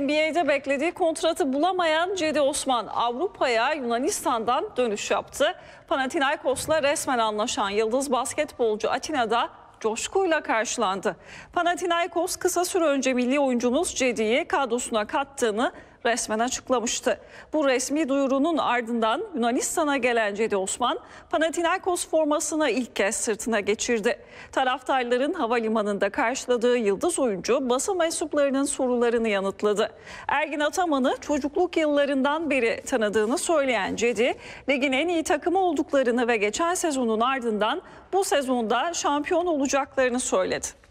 NBA'de beklediği kontratı bulamayan Cedi Osman Avrupa'ya Yunanistan'dan dönüş yaptı. Panathinaikos'la resmen anlaşan yıldız basketbolcu Atina'da coşkuyla karşılandı. Panathinaikos kısa süre önce milli oyuncumuz Cedi'yi kadrosuna kattığını resmen açıklamıştı. Bu resmi duyurunun ardından Yunanistan'a gelen Cedi Osman Panathinaikos formasına ilk kez sırtına geçirdi. Taraftarların havalimanında karşıladığı yıldız oyuncu basın mensuplarının sorularını yanıtladı. Ergin Ataman'ı çocukluk yıllarından beri tanıdığını söyleyen Cedi, ligin en iyi takımı olduklarını ve geçen sezonun ardından bu sezonda şampiyon olacaklarını söyledi.